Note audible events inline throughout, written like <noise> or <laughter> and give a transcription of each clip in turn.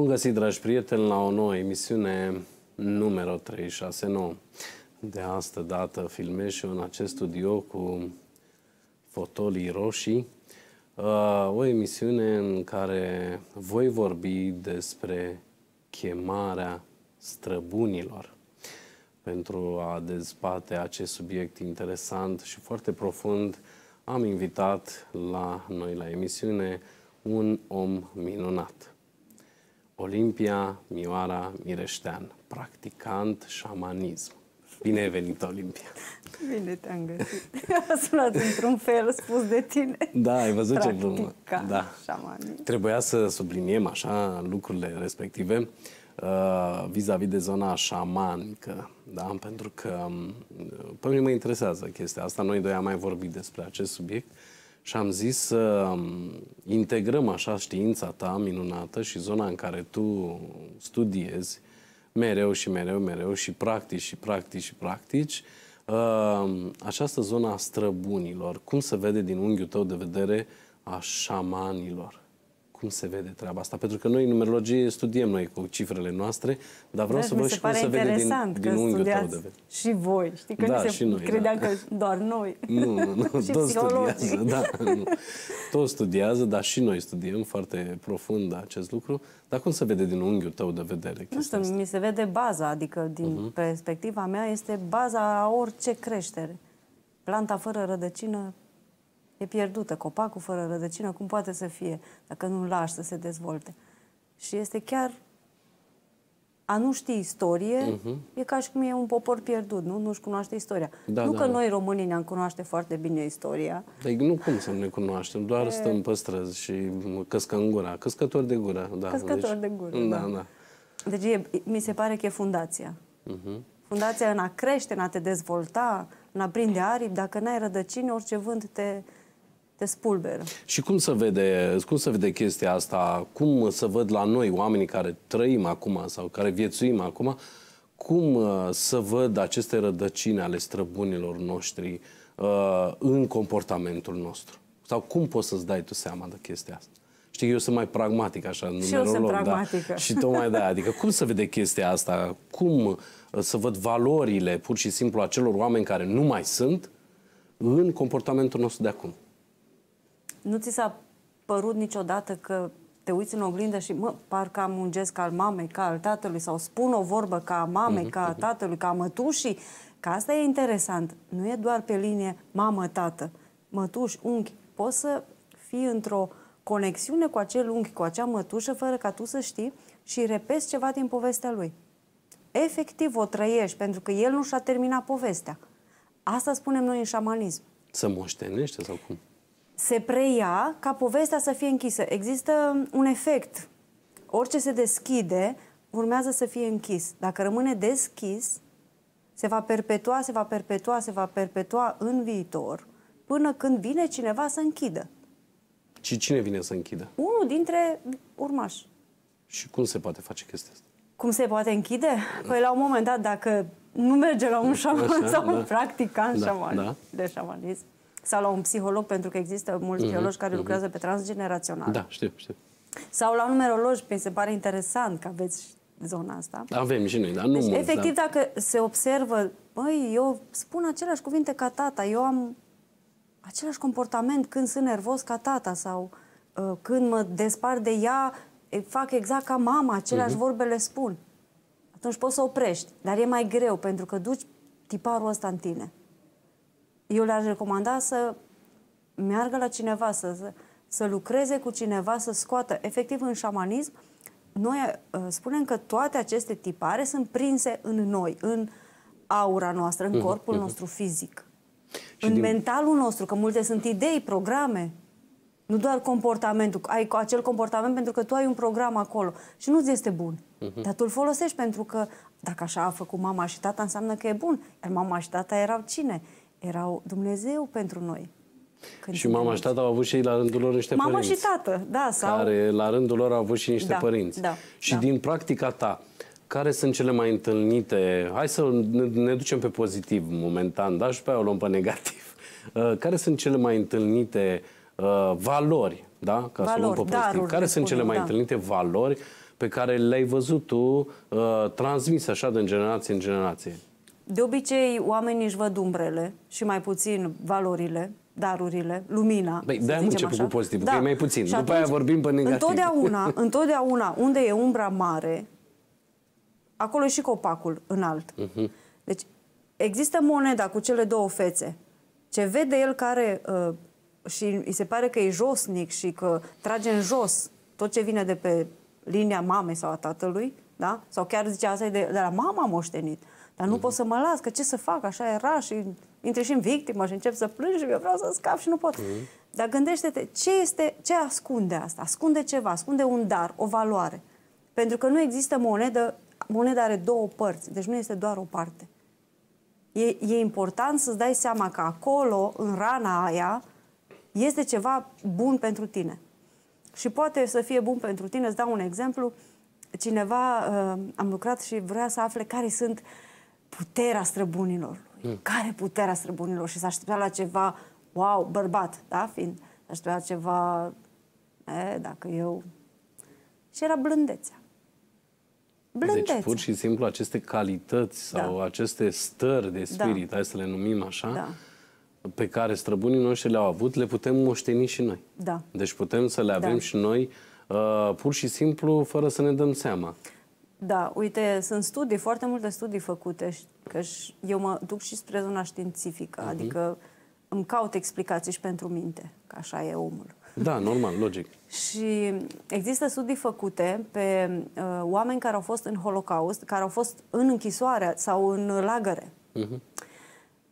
Bun găsit, dragi prieteni, la o nouă emisiune numero 369. De astă dată filmez și eu în acest studio cu fotolii roșii. Uh, o emisiune în care voi vorbi despre chemarea străbunilor pentru a dezbate acest subiect interesant și foarte profund, am invitat la noi la emisiune un om minunat. Olimpia Mioara Mireștean, practicant șamanism. Bine ai venit, Olimpia! Bine te-am găsit! <laughs> A sunat într-un fel spus de tine. Da, ai văzut Practica, ce glumă. Da. Șamanism. Trebuia să subliniem așa lucrurile respective uh, vis-a-vis uh, -vis de zona șamanică, da? pentru că mm, pe mine mă interesează chestia asta. Noi doi am mai vorbit despre acest subiect. Uh, și am zis să um, integrăm așa știința ta minunată și zona în care tu studiezi mereu și mereu, mereu și practici și practici și practici um, această zona a străbunilor. Cum se vede din unghiul tău de vedere a șamanilor? cum se vede treaba asta? Pentru că noi în numerologie studiem noi cu cifrele noastre, dar vreau da, să văd și cum se vede din, din unghiul tău de vedere. și voi. Știi că da, nu se noi, credeam da. că doar noi. <laughs> Nu, nu, nu <laughs> toți studiază, da. Nu. Tot studiază, dar și noi studiem foarte profund acest lucru. Dar cum se vede din unghiul tău de vedere? Nu știu, asta? mi se vede baza, adică din uh-huh. perspectiva mea este baza a orice creștere. Planta fără rădăcină E pierdută, copacul fără rădăcină, cum poate să fie dacă nu-l lași să se dezvolte? Și este chiar a nu ști istorie, uh-huh. e ca și cum e un popor pierdut, nu? Nu-și cunoaște istoria. Da, nu da, că da. noi românii ne-am cunoaște foarte bine istoria. Dar păi nu cum să nu ne cunoaștem, doar e... stăm pe străzi și căscăm gura. Căscători de gură, da. Deci- Căscători deci... de gură, da. da. da. Deci e, mi se pare că e fundația. Uh-huh. Fundația în a crește, în a te dezvolta, în a prinde aripi. Dacă n-ai rădăcini, orice vânt te, te spulberă. Și cum să vede, cum să vede chestia asta? Cum să văd la noi, oamenii care trăim acum sau care viețuim acum, cum uh, să văd aceste rădăcini ale străbunilor noștri uh, în comportamentul nostru? Sau cum poți să-ți dai tu seama de chestia asta? Știi că eu sunt mai pragmatic așa, în Și eu sunt da. pragmatică. Da? Și tocmai de Adică cum să vede chestia asta? Cum uh, să văd valorile pur și simplu acelor oameni care nu mai sunt în comportamentul nostru de acum? Nu ți s-a părut niciodată că te uiți în oglindă și, mă, parcă am mungesc al mamei, ca al tatălui, sau spun o vorbă ca a mamei, mm-hmm. ca a tatălui, ca a mătușii, că asta e interesant. Nu e doar pe linie mamă-tată, mătuș, unchi. Poți să fii într-o conexiune cu acel unchi, cu acea mătușă, fără ca tu să știi și repezi ceva din povestea lui. Efectiv o trăiești, pentru că el nu și-a terminat povestea. Asta spunem noi în șamanism. Să moștenește sau cum? se preia ca povestea să fie închisă. Există un efect. Orice se deschide, urmează să fie închis. Dacă rămâne deschis, se va perpetua, se va perpetua, se va perpetua în viitor, până când vine cineva să închidă. Și cine vine să închidă? Unul dintre urmași. Și cum se poate face chestia asta? Cum se poate închide? Păi la un moment dat, dacă nu merge la un șaman Așa, da. sau da. un practicant da, șaman, da. de șamanism, sau la un psiholog, pentru că există mulți mhm, psihologi care mhm. lucrează pe transgenerațional. Da, știu, știu. Sau la un numerolog, mi se pare interesant că aveți zona asta. Avem și noi, dar nu deci, mulți, Efectiv, dar... dacă se observă, băi, eu spun aceleași cuvinte ca tata, eu am același comportament când sunt nervos ca tata sau uh, când mă despar de ea, fac exact ca mama, aceleași uh-huh. Mhm. vorbe le spun. Atunci poți să oprești, dar e mai greu pentru că duci tiparul ăsta în tine. Eu le-aș recomanda să meargă la cineva, să, să lucreze cu cineva, să scoată. Efectiv, în șamanism, noi uh, spunem că toate aceste tipare sunt prinse în noi, în aura noastră, în mhm, corpul uh mhm. -huh. nostru fizic, și în din... mentalul nostru, că multe sunt idei, programe. Nu doar comportamentul. Ai acel comportament pentru că tu ai un program acolo și nu-ți este bun. Uh-huh. Dar tu îl folosești pentru că dacă așa a făcut mama și tata, înseamnă că e bun. Iar mama și tata erau cine? erau Dumnezeu pentru noi. Când și mama și tata au avut și la rândul lor niște mama părinți. Mama și tată, da. Sau... Care la rândul lor au avut și niște da, părinți. Da, și da. din practica ta, care sunt cele mai întâlnite? Hai să ne, ne ducem pe pozitiv momentan, da? Și pe aia o luăm pe negativ. <laughs> Uh, care sunt cele mai întâlnite uh, valori, da? Ca valori, să luăm pe pozitiv. Daruri, care sunt cele mai da. întâlnite valori pe care le-ai văzut tu uh, transmis așa în generație în generație? De obicei, oamenii își văd umbrele și mai puțin valorile, darurile, lumina. Băi, de am început așa. cu pozitiv, da. că e mai puțin. Și După atunci, aia vorbim pe negativ. Întotdeauna, <laughs> întotdeauna unde e umbra mare, acolo e și copacul înalt. Uh-huh. Deci există moneda cu cele două fețe. Ce vede el care uh, și îi se pare că e josnic și că trage în jos tot ce vine de pe linia mamei sau a tatălui, da? sau chiar zice asta e de, de la mama moștenit. Dar nu pot să mă las, că ce să fac, așa era și intri și în victimă și încep să plângi și eu vreau să scap și nu pot. Mm. Dar gândește-te, ce, este, ce ascunde asta? Ascunde ceva, ascunde un dar, o valoare. Pentru că nu există monedă, moneda are două părți, deci nu este doar o parte. E, e important să-ți dai seama că acolo, în rana aia, este ceva bun pentru tine. Și poate să fie bun pentru tine, îți dau un exemplu, cineva, uh, am lucrat și vrea să afle care sunt uh, puterea străbunilor lui. Mm. Care puterea străbunilor? Și s-a așteptat la ceva, wow, bărbat, da, fiind. S-a așteptat la ceva, e, dacă eu... Și era blândețea. Blândețe. Deci, pur și simplu, aceste calități da. sau da. aceste stări de da. spirit, da. hai să le numim așa, da. pe care străbunii noștri le-au avut, le putem moșteni și noi. Da. Deci putem să le da. avem da. și noi, uh, pur și simplu, fără să ne dăm seama. Da, uite, sunt studii, foarte multe studii făcute, că eu mă duc și spre zona științifică, uh-huh. adică îmi caut explicații și pentru minte, că așa e omul. Da, normal, logic. <laughs> și există studii făcute pe uh, oameni care au fost în Holocaust, care au fost în închisoare sau în lagăre. Uh-huh.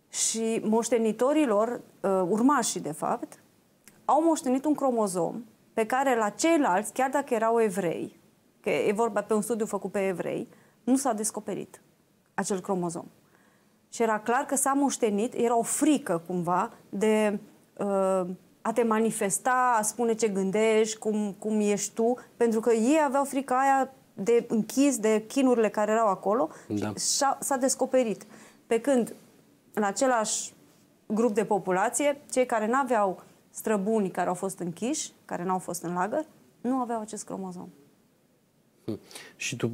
Și moștenitorilor, uh, urmașii de fapt, au moștenit un cromozom pe care la ceilalți, chiar dacă erau evrei, că e vorba pe un studiu făcut pe evrei, nu s-a descoperit acel cromozom. Și era clar că s-a moștenit, era o frică cumva de uh, a te manifesta, a spune ce gândești, cum, cum ești tu, pentru că ei aveau frica aia de închis, de chinurile care erau acolo da. și s-a descoperit. Pe când, în același grup de populație, cei care nu aveau străbuni care au fost închiși, care n-au fost în lagăr, nu aveau acest cromozom. Și tu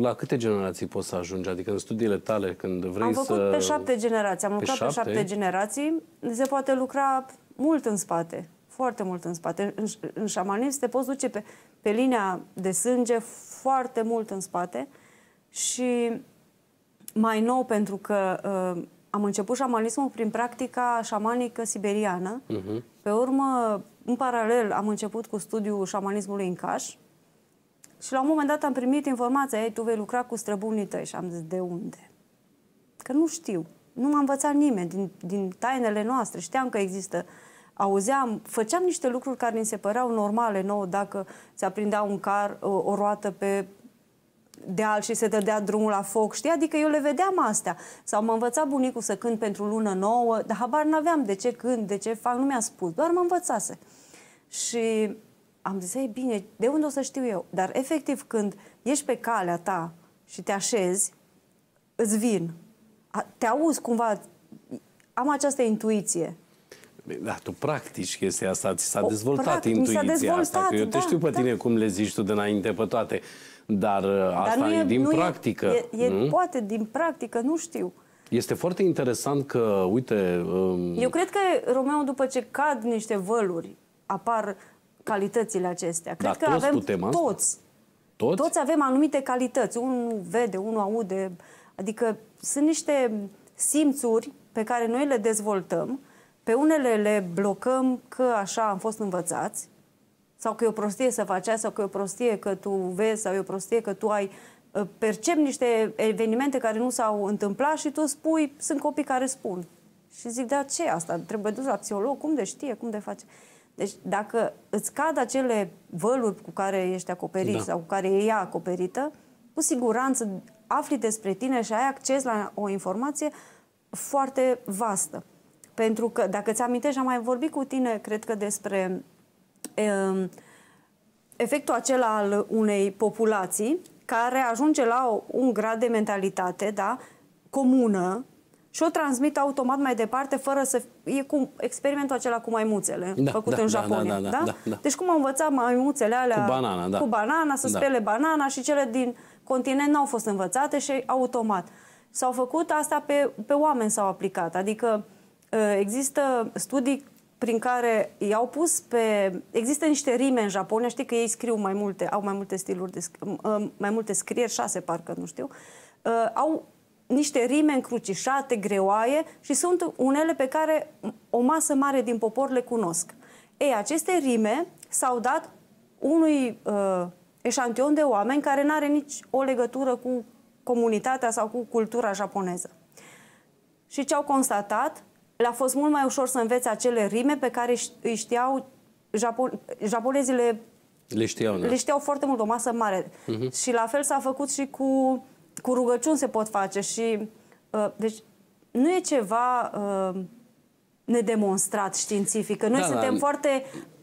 la câte generații poți să ajungi? Adică în studiile tale, când vrei am să... Am făcut pe șapte generații. Am pe lucrat șapte? pe șapte generații. Se poate lucra mult în spate. Foarte mult în spate. În, în șamanism te poți duce pe, pe linia de sânge foarte mult în spate. Și mai nou, pentru că uh, am început șamanismul prin practica șamanică siberiană. Uh-huh. Pe urmă, în paralel, am început cu studiul șamanismului în Caș. Și la un moment dat am primit informația, ei, tu vei lucra cu străbunii tăi. Și am zis, de unde? Că nu știu. Nu m-a învățat nimeni din, din tainele noastre. Știam că există auzeam, făceam niște lucruri care ni se păreau normale nouă dacă se aprindea un car, o, o roată pe deal și se dădea drumul la foc, știi? Adică eu le vedeam astea. Sau m-a învățat bunicul să cânt pentru lună nouă, dar habar n-aveam de ce cânt, de ce fac, nu mi-a spus, doar mă învățase. Și am zis, ei bine, de unde o să știu eu? Dar efectiv când ești pe calea ta și te așezi, îți vin. Te auzi cumva, am această intuiție. Da, tu practici chestia asta, ți s-a dezvoltat practic, intuiția dezvoltat, asta, că eu da, te știu da, pe da. tine cum le zici tu de înainte pe toate, dar, uh, dar asta nu e, e din nu practică. E, e, mm? Poate din practică, nu știu. Este foarte interesant că, uite... Um... Eu cred că Romeo, după ce cad niște văluri, apar calitățile acestea. Cred da, că toți avem putem toți, toți. Toți? Toți avem anumite calități. Unul vede, unul aude. Adică sunt niște simțuri pe care noi le dezvoltăm, pe unele le blocăm că așa am fost învățați, sau că e o prostie să faci asta, sau că e o prostie că tu vezi, sau e o prostie că tu ai uh, percep niște evenimente care nu s-au întâmplat și tu spui, sunt copii care spun. Și zic, da, ce asta? Trebuie dus la psiholog? Cum de știe? Cum de face? Deci dacă îți cad acele văluri cu care ești acoperit da. sau cu care e ea acoperită, cu siguranță afli despre tine și ai acces la o informație foarte vastă. Pentru că, dacă ți amintești, am mai vorbit cu tine, cred că despre e, ehm, efectul acela al unei populații care ajunge la o, un grad de mentalitate da, comună, și o transmit automat mai departe fără să... E cum experimentul acela cu maimuțele da, făcut da, în da, Japonia, da, da, da, da? Da, da? Deci cum au învățat maimuțele alea cu banana, da. cu banana să da. spele banana și cele din continent n-au fost învățate și automat. S-au făcut asta pe, pe oameni s-au aplicat, adică ă, există studii prin care i-au pus pe... Există niște rime în Japonia, știi că ei scriu mai multe, au mai multe stiluri, de, mai multe scrieri, șase parcă, nu știu, ă, au niște rime încrucișate, greoaie și sunt unele pe care o masă mare din popor le cunosc. Ei, aceste rime s-au dat unui uh, eșantion de oameni care nu are nici o legătură cu comunitatea sau cu cultura japoneză. Și ce au constatat? Le-a fost mult mai ușor să învețe acele rime pe care îi știau Japon- japonezile. Le știau, da. Le știau foarte mult, o masă mare. Uh-huh. Și la fel s-a făcut și cu cu rugăciuni se pot face și uh, deci nu e ceva uh, nedemonstrat științific, noi da, da suntem da. foarte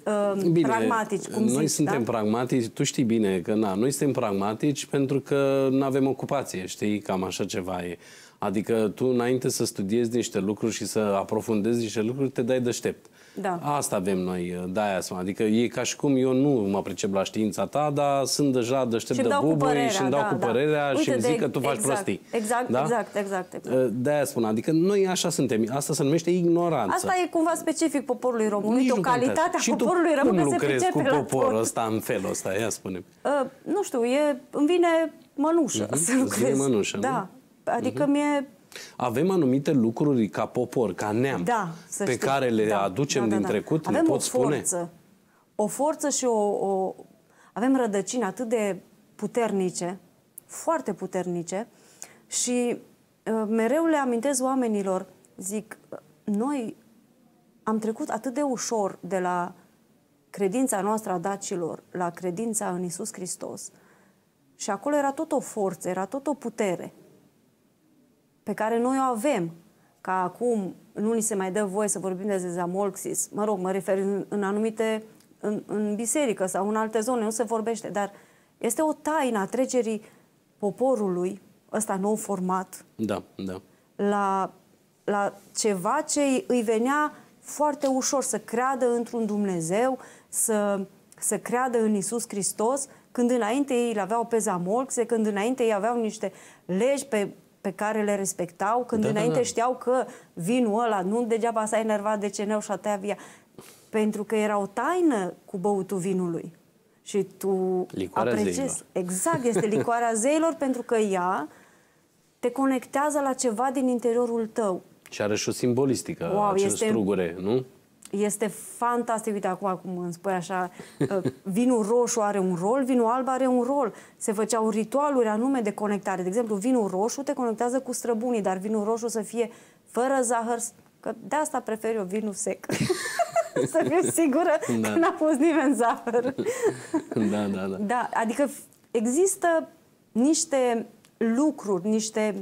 uh, bine, pragmatici, cum Noi zici, da? suntem da? pragmatici, tu știi bine că na, noi suntem pragmatici pentru că nu avem ocupație, știi, cam așa ceva e. Uh, Adică tu înainte să studiezi niște lucruri și să aprofundezi niște lucruri, te dai deștept. Da. Asta avem noi, da, adică e ca și cum eu nu mă pricep la știința ta, dar sunt deja deștept de buboi și îmi dau cu părerea da, da. și îmi zic de, că tu faci exact, prostii. Exact, da? exact, exact, exact. Uh, de-aia spun, adică noi așa suntem, asta se numește ignoranță. Asta e cumva specific poporului român, Nici o calitate a poporului român cum lucrezi se cu poporul ăsta în felul ăsta, ia spune uh, Nu știu, e, îmi vine mănușă uh-huh, să lucrez. Mănușă, da, nu? Adică uh-huh. mie... Avem anumite lucruri ca popor, ca neam, da, pe știu. care le da, aducem da, da, din da. trecut, Avem le pot o forță, o forță și o, o... Avem rădăcini atât de puternice, foarte puternice și uh, mereu le amintesc oamenilor, zic, noi am trecut atât de ușor de la credința noastră a dacilor la credința în Isus Hristos. Și acolo era tot o forță, era tot o putere pe care noi o avem, ca acum nu ni se mai dă voie să vorbim de zezamolxis, mă rog, mă refer în, în anumite, în, în biserică sau în alte zone, nu se vorbește, dar este o taină a trecerii poporului ăsta nou format da, da. La, la ceva ce îi venea foarte ușor să creadă într-un Dumnezeu, să, să creadă în Isus Hristos, când înainte ei îl aveau pe zamolxe, când înainte ei aveau niște legi pe pe care le respectau, când da, da înainte da, da. știau că vinul ăla, nu degeaba s-a enervat de ceneu și a tăiat via. Pentru că era o taină cu băutul vinului. Și tu licoarea apreciezi. Zeilor. Exact, este <laughs> licoarea zeilor pentru că ea te conectează la ceva din interiorul tău. Și are și o simbolistică wow, acel este... strugure, nu? Este fantastic. Uite, acum cum îmi spui așa, ă, vinul roșu are un rol, vinul alb are un rol. Se făceau ritualuri anume de conectare. De exemplu, vinul roșu te conectează cu străbunii, dar vinul roșu să fie fără zahăr, că de asta prefer eu vinul sec. <laughs> să fiu sigură da. că n-a pus nimeni zahăr. <laughs> da, da, da. Da, adică există niște lucruri, niște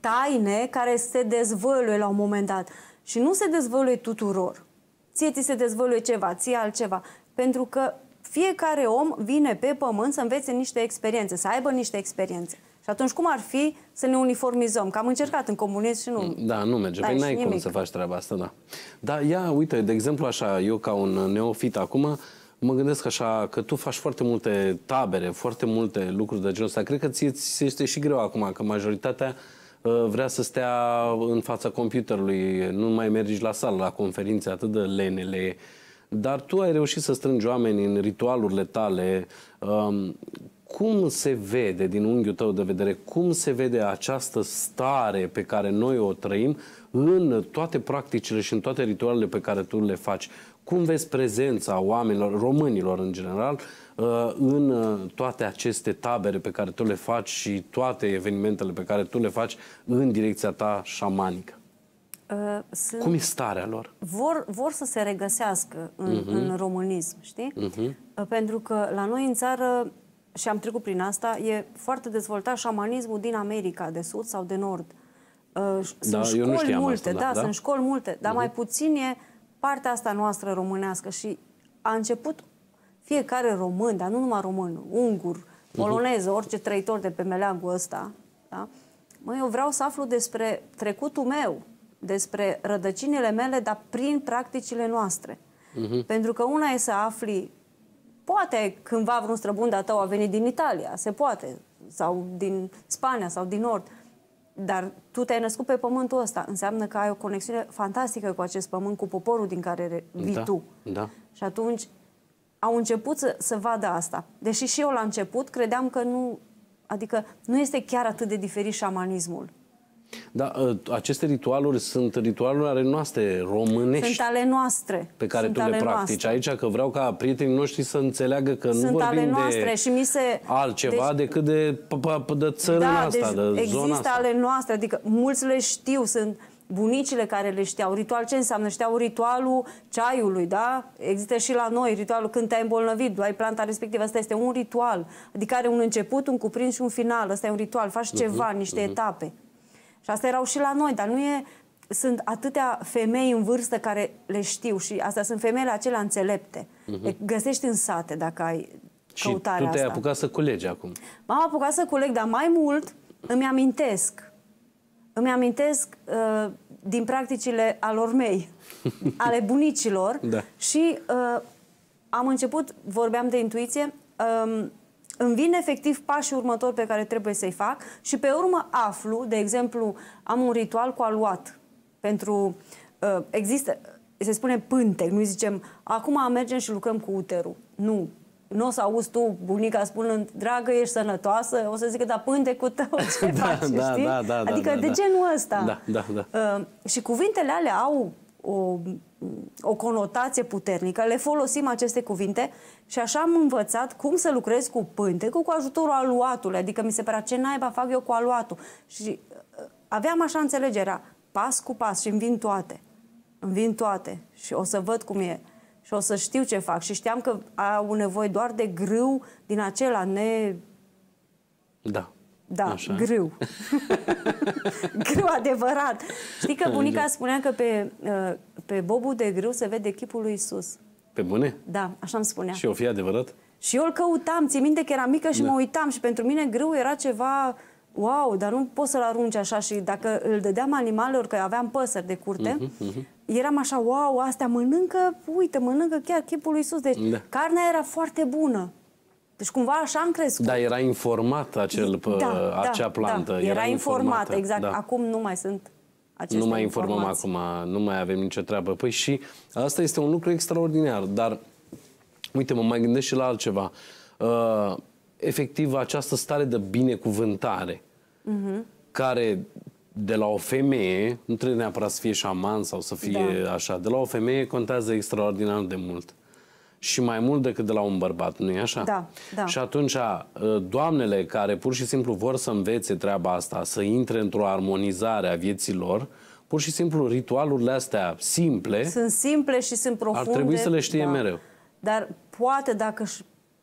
taine care se dezvăluie la un moment dat și nu se dezvăluie tuturor. Ție ți se dezvăluie ceva, ție altceva. Pentru că fiecare om vine pe pământ să învețe niște experiențe, să aibă niște experiențe. Și atunci cum ar fi să ne uniformizăm? Că am încercat în comunism și nu. Da, nu merge. Da, păi n-ai cum să faci treaba asta, da. Dar ia, uite, de exemplu așa, eu ca un neofit acum, mă gândesc așa că tu faci foarte multe tabere, foarte multe lucruri de genul ăsta. Cred că ți este și greu acum, că majoritatea uh, Uh, vrea să stea în fața computerului, nu mai mergi la sală, la conferințe, atât de lenele. Dar tu ai reușit să strângi oameni în ritualurile tale. Um, cum se vede, din unghiul tău de vedere, cum se vede această stare pe care noi o trăim în toate practicile și în toate ritualele pe care tu le faci? Cum vezi prezența oamenilor, românilor în general, în uh, toate aceste tabere pe care tu le faci și toate evenimentele pe care tu le faci în direcția ta șamanică? Uh, sunt, Cum e starea lor? Vor, vor să se regăsească în, uh-huh. în românism, știi? Uh-huh. Pentru că la noi în țară, și am trecut prin asta, e foarte dezvoltat șamanismul din America de Sud sau de Nord. Uh, da, sunt da, școli eu nu știam multe, asta, da, da, da, sunt școli multe, dar uh-huh. mai puțin e partea asta noastră românească și a început fiecare român, dar nu numai român, ungur, mhm. polonez, orice trăitor de pe meleagul ăsta, da? mă, eu vreau să aflu despre trecutul meu, despre rădăcinile mele, dar prin practicile noastre. Uh-huh. Pentru că una e să afli, poate cândva vreun străbun de tău a venit din Italia, se poate, sau din Spania, sau din Nord, dar tu te-ai născut pe pământul ăsta. Înseamnă că ai o conexiune fantastică cu acest pământ, cu poporul din care vii da, tu. Da. Și atunci au început să, să vadă asta. Deși și eu la început credeam că nu, adică nu este chiar atât de diferit șamanismul. Da, ă, aceste ritualuri sunt ritualuri ale noastre, românești. Sunt ale noastre. Pe care sunt tu le practici. Noastre. Aici că vreau ca prietenii noștri să înțeleagă că sunt nu vorbim ale noastre de și mi se... altceva deci... decât de, de țărâna da, asta, deci de există asta. ale noastre, adică mulți le știu, sunt bunicile care le știau. Ritual ce înseamnă? Știau ritualul ceaiului, da? Există și la noi ritualul când te-ai îmbolnăvit, ai planta respectivă. Asta este un ritual. Adică are un început, un cuprins și un final. Asta e un ritual. Faci uh mhm, -huh, ceva, mhm. niște uh -huh. etape. Și asta erau și la noi, dar nu e... Sunt atâtea femei în vârstă care le știu și astea sunt femeile acelea înțelepte. Uh-huh. Mhm. Le găsești în sate dacă ai și căutarea tu te-ai apucat să culegi acum. M-am apucat să culeg, dar mai mult îmi amintesc. Îmi amintesc uh, din practicile alor mei, <laughs> ale bunicilor da. și uh, am început, vorbeam de intuiție, um, îmi vin efectiv pașii următori pe care trebuie să-i fac și pe urmă aflu, de exemplu, am un ritual cu aluat pentru, uh, există, se spune pântec, nu zicem, acum mergem și lucrăm cu uterul. Nu, nu o să auzi tu bunica spunând, dragă, ești sănătoasă, o să zică, da, cu tău <laughs> ce da, faci, da, știi? Da, da, da, adică da, de da, genul ăsta. Da, da, da. Uh, și cuvintele alea au o, o conotație puternică, le folosim aceste cuvinte și așa am învățat cum să lucrez cu pântecul cu ajutorul aluatului, adică mi se părea ce naiba fac eu cu aluatul. Și uh, aveam așa înțelegerea, pas cu pas și îmi vin toate, îmi vin toate și o să văd cum e și o să știu ce fac. Și știam că au nevoie doar de grâu din acela ne... Da. Da, Așa. grâu. <laughs> grâu adevărat. Știi că bunica exact. spunea că pe, uh, pe bobul de grâu se vede chipul lui Isus. Pe bune? Da, așa îmi spunea. Și o fi adevărat? Și eu îl căutam, țin minte că eram mică și da. mă uitam și pentru mine grâu era ceva wow, dar nu poți să-l arunci așa și dacă îl dădeam animalelor, că aveam păsări de curte, uh-huh, uh-huh. eram așa, wow, astea mănâncă, uite, mănâncă chiar chipul lui Iisus. Deci da. carnea era foarte bună. Deci cumva așa am crescut. Da, era informat acel, da, da, acea da, plantă. Da, era, era informat, informată. exact. Da. Acum nu mai sunt aceste Nu mai informăm acum, nu mai avem nicio treabă. Păi și asta este un lucru extraordinar, dar uite, mă mai gândesc și la altceva. Uh, efectiv această stare de binecuvântare, uh-huh. care de la o femeie, nu trebuie neapărat să fie șaman sau să fie da. așa, de la o femeie contează extraordinar de mult. Și mai mult decât de la un bărbat, nu-i așa? Da, da. Și atunci, doamnele care pur și simplu vor să învețe treaba asta, să intre într-o armonizare a vieții lor, pur și simplu ritualurile astea simple... Sunt simple și sunt profunde. Ar trebui să le știe da. mereu. Dar poate dacă își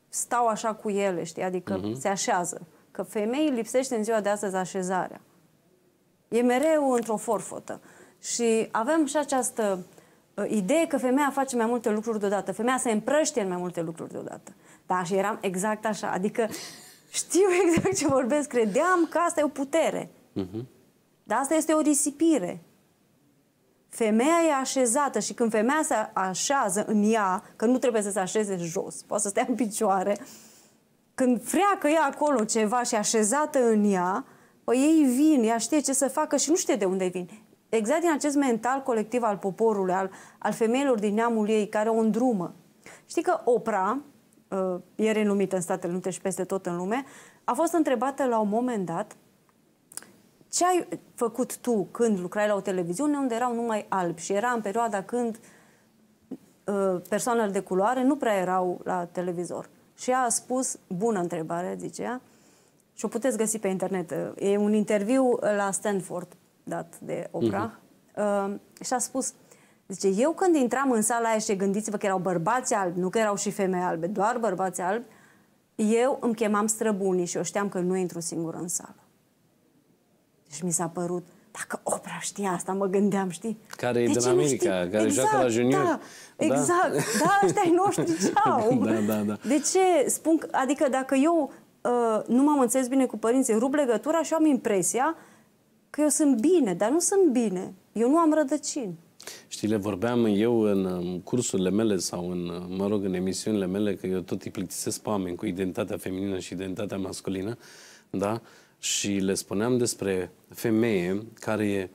stau așa cu ele, știi? Adică uh-huh. se așează. Că femeii lipsește în ziua de astăzi așezarea. E mereu într-o forfotă. Și avem și această uh, idee că femeia face mai multe lucruri deodată. Femeia se împrăște în mai multe lucruri deodată. Da, și eram exact așa. Adică știu <laughs> exact ce vorbesc. Credeam că asta e o putere. Uh-huh. Dar asta este o risipire femeia e așezată și când femeia se așează în ea, că nu trebuie să se așeze jos, poate să stea în picioare, când freacă e acolo ceva și așezată în ea, păi ei vin, ea știe ce să facă și nu știe de unde vin. Exact din acest mental colectiv al poporului, al, al femeilor din neamul ei, care o îndrumă. Știi că Oprah, uh, e renumită în Statele Unite și peste tot în lume, a fost întrebată la un moment dat ce ai făcut tu când lucrai la o televiziune unde erau numai albi și era în perioada când uh, persoanele de culoare nu prea erau la televizor? Și ea a spus, bună întrebare, zice ea, și o puteți găsi pe internet. Ă, e un interviu la Stanford dat de Oprah. Uh-huh. Uh, și a spus, zice, eu când intram în sala aia și gândiți-vă că erau bărbați albi, nu că erau și femei albe, doar bărbați albi, eu îmi chemam străbunii și eu știam că nu intru singur în sală. Și deci mi s-a părut, dacă opra știa asta, mă gândeam, știi? Care e din America, care exact, joacă la junior. Da, da. exact, da, ăștia ai <laughs> noștri Da, da, da. De ce spun, adică dacă eu uh, nu m-am înțeles bine cu părinții, rup legătura și am impresia că eu sunt bine, dar nu sunt bine. Eu nu am rădăcini. Știi, le vorbeam eu în um, cursurile mele sau în, uh, mă rog, în emisiunile mele, că eu tot îi plictisesc pe oameni cu identitatea feminină și identitatea masculină, da? și le spuneam despre femeie care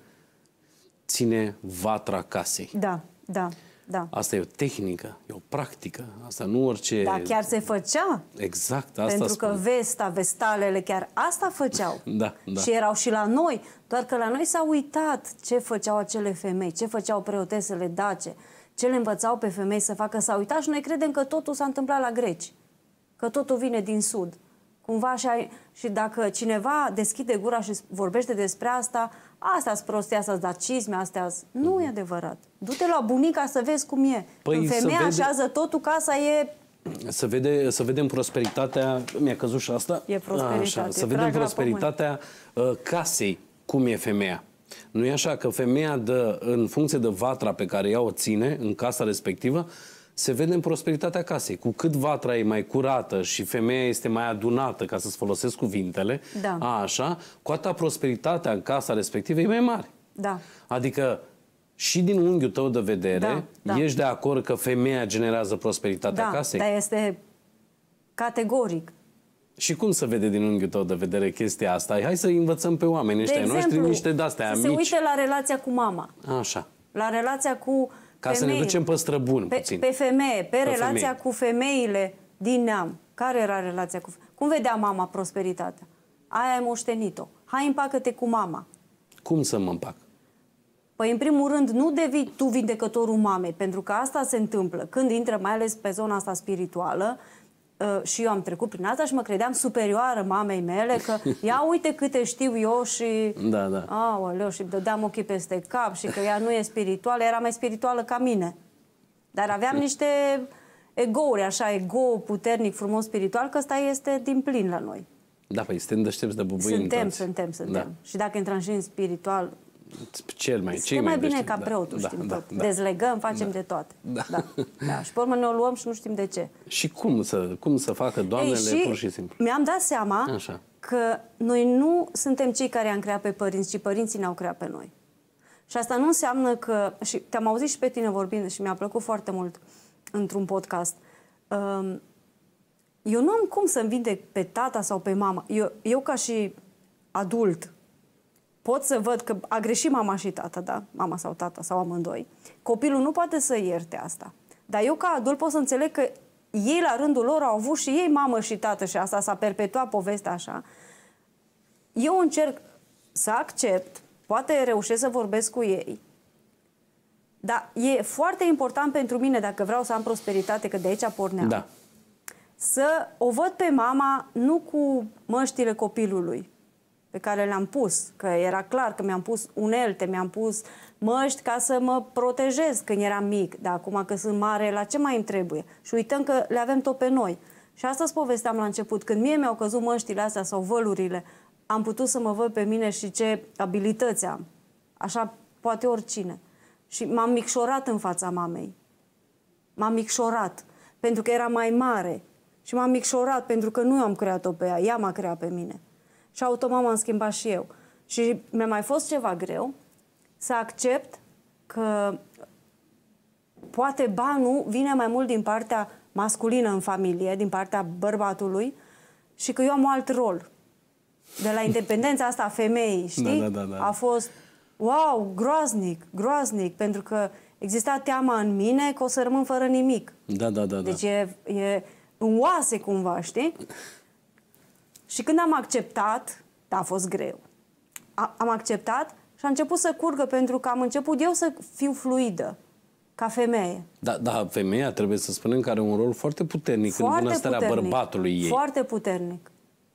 ține vatra casei. Da, da. Da. Asta e o tehnică, e o practică. Asta nu orice... Da, chiar se făcea. Exact, asta Pentru spun. că vesta, vestalele, chiar asta făceau. <laughs> Da, da. Și erau și la noi, doar că la noi s-a uitat ce făceau acele femei, ce făceau preotesele dace, ce le învățau pe femei să facă. S-a uitat și noi credem că totul s-a întâmplat la greci, că totul vine din sud. Cumva și, ai, și dacă cineva deschide gura și vorbește despre asta, asta sunt prostii, asta sunt cizme, astea Nu mhm. e adevărat. Du-te la bunica să vezi cum e. Păi Când femeia vede... așează totul, casa e să, vede, să vedem prosperitatea, mi-a căzut și asta, e așa, e să vedem prosperitatea uh, casei, cum e femeia. Nu e așa că femeia dă, în funcție de vatra pe care ea o ține în casa respectivă, se vede în prosperitatea casei. Cu cât vatra e mai curată și femeia este mai adunată, ca să-ți folosesc cuvintele, da. a, așa, cu atâta prosperitatea în casa respectivă e mai mare. Da. Adică și din unghiul tău de vedere, da, da. ești de acord că femeia generează prosperitatea da, casei? Da, este categoric. Și cum să vede din unghiul tău de vedere chestia asta? Hai să învățăm pe oameni, ăștia noștri niște de-astea mici. se uite la relația cu mama. Așa. La relația cu uh, ca femei, să ne ducem pe străbun pe, puțin. Pe femeie, pe, pe relația femeie. cu femeile din neam. Care era relația cu femeile? Cum vedea mama prosperitatea? Aia ai moștenit-o. Hai împacă-te cu mama. Cum să mă împac? Păi, în primul rând, nu devii tu vindecătorul mamei, pentru că asta se întâmplă. Când intră, mai ales pe zona asta spirituală, Uh, și eu am trecut prin asta și mă credeam superioară mamei mele că <laughs> ia uite câte știu eu și da, da. Aoleu, și dădeam ochii peste cap și că ea nu e spirituală, era mai spirituală ca mine. Dar aveam <laughs> niște egouri, așa, ego puternic, frumos, spiritual, că ăsta este din plin la noi. Da, păi suntem deștepți de bubuini. Suntem, suntem, suntem, suntem. Da. Și dacă intrăm și în spiritual, cel mai... Cel mai, mai bine deștept. ca da, preotul, da, știm da, tot. Da, Dezlegăm, facem da, de toate. Da. Da. da. Și pe urmă ne o luăm și nu știm de ce. Și cum să, cum să facă doamnele, Ei, și pur și simplu? mi-am dat seama Așa. că noi nu suntem cei care am creat pe părinți, ci părinții ne-au creat pe noi. Și asta nu înseamnă că... Și te-am auzit și pe tine vorbind și mi-a plăcut foarte mult într-un podcast. Um, eu nu am cum să-mi vindec pe tata sau pe mama. Eu, eu ca și adult pot să văd că a greșit mama și tata, da? Mama sau tata sau amândoi. Copilul nu poate să ierte asta. Dar eu ca adult pot să înțeleg că ei la rândul lor au avut și ei mamă și tată și asta s-a perpetuat povestea așa. Eu încerc să accept, poate reușesc să vorbesc cu ei, dar e foarte important pentru mine, dacă vreau să am prosperitate, că de aici porneam, da. să o văd pe mama nu cu măștile copilului, pe care le-am pus, că era clar că mi-am pus unelte, mi-am pus măști ca să mă protejez când eram mic, dar acum că sunt mare, la ce mai îmi trebuie? Și uităm că le avem tot pe noi. Și asta îți povesteam la început, când mie mi-au căzut măștile astea sau vălurile, am putut să mă văd pe mine și ce abilități am. Așa poate oricine. Și m-am micșorat în fața mamei. M-am micșorat pentru că era mai mare. Și m-am micșorat pentru că nu am creat-o pe ea, ea m-a creat pe mine. Și automat m-am schimbat și eu. Și mi-a mai fost ceva greu să accept că poate banul vine mai mult din partea masculină în familie, din partea bărbatului, și că eu am alt rol. De la independența asta a femeii, <laughs> da, știi? Da, da, da, da. A fost, wow, groaznic, groaznic, pentru că exista teama în mine că o să rămân fără nimic. Da, da, da. da. Deci e, e în oase cumva, știi? Și când am acceptat, da, a fost greu, a, am acceptat și a început să curgă pentru că am început eu să fiu fluidă ca femeie. Da, da, femeia, trebuie să spunem, că are un rol foarte puternic foarte în bunăstarea puternic. bărbatului ei. Foarte puternic.